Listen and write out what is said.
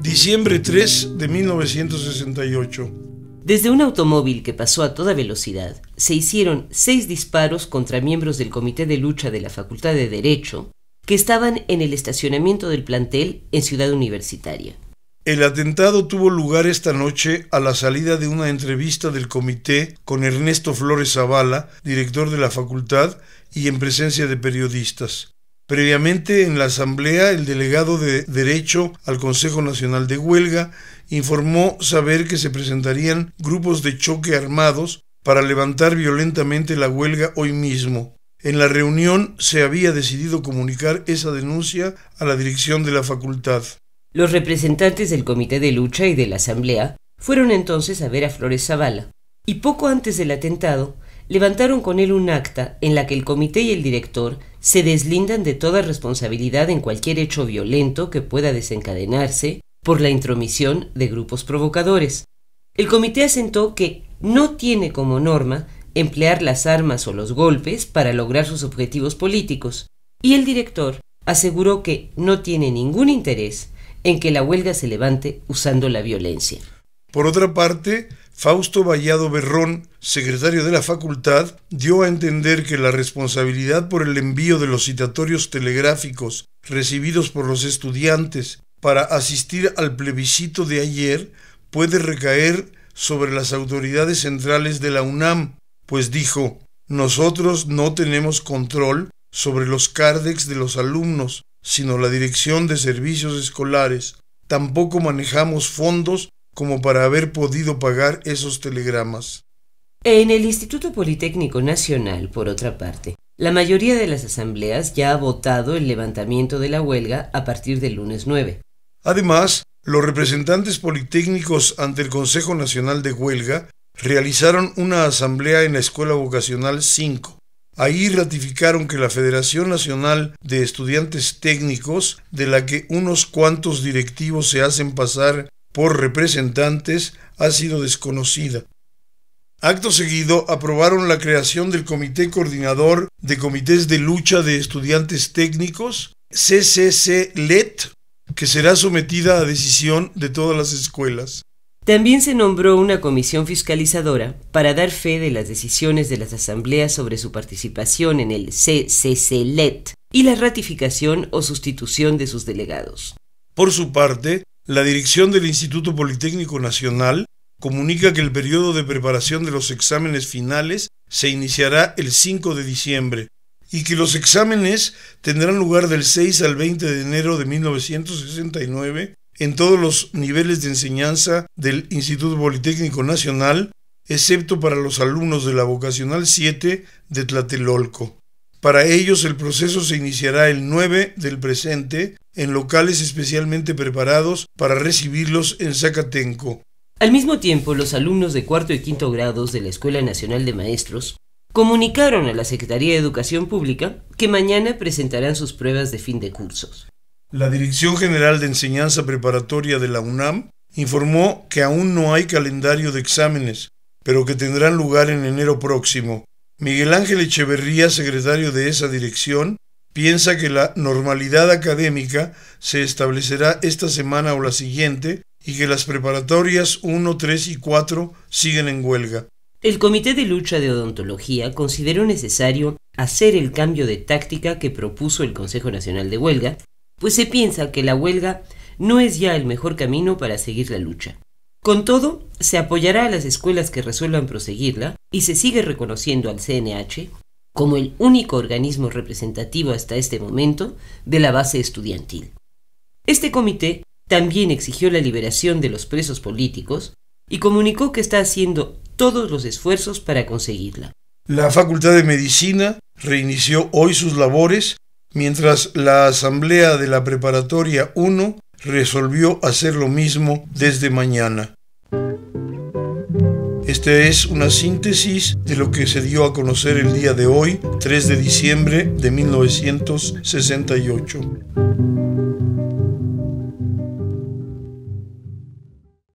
Diciembre 3 de 1968. Desde un automóvil que pasó a toda velocidad, se hicieron seis disparos contra miembros del Comité de Lucha de la Facultad de Derecho que estaban en el estacionamiento del plantel en Ciudad Universitaria. El atentado tuvo lugar esta noche a la salida de una entrevista del comité con Ernesto Flores Zavala, director de la facultad, y en presencia de periodistas. Previamente en la Asamblea, el delegado de Derecho al Consejo Nacional de Huelga informó saber que se presentarían grupos de choque armados para levantar violentamente la huelga hoy mismo. En la reunión se había decidido comunicar esa denuncia a la dirección de la facultad. Los representantes del Comité de Lucha y de la Asamblea fueron entonces a ver a Flores Zavala, y poco antes del atentado levantaron con él un acta en la que el comité y el director se deslindan de toda responsabilidad en cualquier hecho violento que pueda desencadenarse por la intromisión de grupos provocadores. El comité asentó que no tiene como norma emplear las armas o los golpes para lograr sus objetivos políticos, y el director aseguró que no tiene ningún interés en que la huelga se levante usando la violencia. Por otra parte, Fausto Vallado Berrón, secretario de la facultad, dio a entender que la responsabilidad por el envío de los citatorios telegráficos recibidos por los estudiantes para asistir al plebiscito de ayer puede recaer sobre las autoridades centrales de la UNAM, pues dijo, nosotros no tenemos control sobre los CARDEX de los alumnos, sino la Dirección de Servicios Escolares. Tampoco manejamos fondos como para haber podido pagar esos telegramas. En el Instituto Politécnico Nacional, por otra parte, la mayoría de las asambleas ya ha votado el levantamiento de la huelga a partir del lunes 9. Además, los representantes politécnicos ante el Consejo Nacional de Huelga realizaron una asamblea en la Escuela Vocacional 5. Ahí ratificaron que la Federación Nacional de Estudiantes Técnicos, de la que unos cuantos directivos se hacen pasar por representantes ha sido desconocida. Acto seguido, aprobaron la creación del Comité Coordinador de Comités de Lucha de Estudiantes Técnicos, ccc e que será sometida a decisión de todas las escuelas. También se nombró una comisión fiscalizadora para dar fe de las decisiones de las asambleas sobre su participación en el ccc e y la ratificación o sustitución de sus delegados. Por su parte, la dirección del Instituto Politécnico Nacional comunica que el periodo de preparación de los exámenes finales se iniciará el 5 de diciembre y que los exámenes tendrán lugar del 6 al 20 de enero de 1969 en todos los niveles de enseñanza del Instituto Politécnico Nacional, excepto para los alumnos de la Vocacional 7 de Tlatelolco. Para ellos el proceso se iniciará el 9 del presente en locales especialmente preparados para recibirlos en Zacatenco. Al mismo tiempo, los alumnos de cuarto y quinto grados de la Escuela Nacional de Maestros comunicaron a la Secretaría de Educación Pública que mañana presentarán sus pruebas de fin de cursos. La Dirección General de Enseñanza Preparatoria de la UNAM informó que aún no hay calendario de exámenes, pero que tendrán lugar en enero próximo. Miguel Ángel Echeverría, secretario de esa dirección, Piensa que la normalidad académica se establecerá esta semana o la siguiente y que las preparatorias 1, 3 y 4 siguen en huelga. El Comité de Lucha de Odontología consideró necesario hacer el cambio de táctica que propuso el Consejo Nacional de Huelga, pues se piensa que la huelga no es ya el mejor camino para seguir la lucha. Con todo, se apoyará a las escuelas que resuelvan proseguirla y se sigue reconociendo al CNH como el único organismo representativo hasta este momento de la base estudiantil. Este comité también exigió la liberación de los presos políticos y comunicó que está haciendo todos los esfuerzos para conseguirla. La Facultad de Medicina reinició hoy sus labores mientras la Asamblea de la Preparatoria 1 resolvió hacer lo mismo desde mañana. Esta es una síntesis de lo que se dio a conocer el día de hoy, 3 de diciembre de 1968.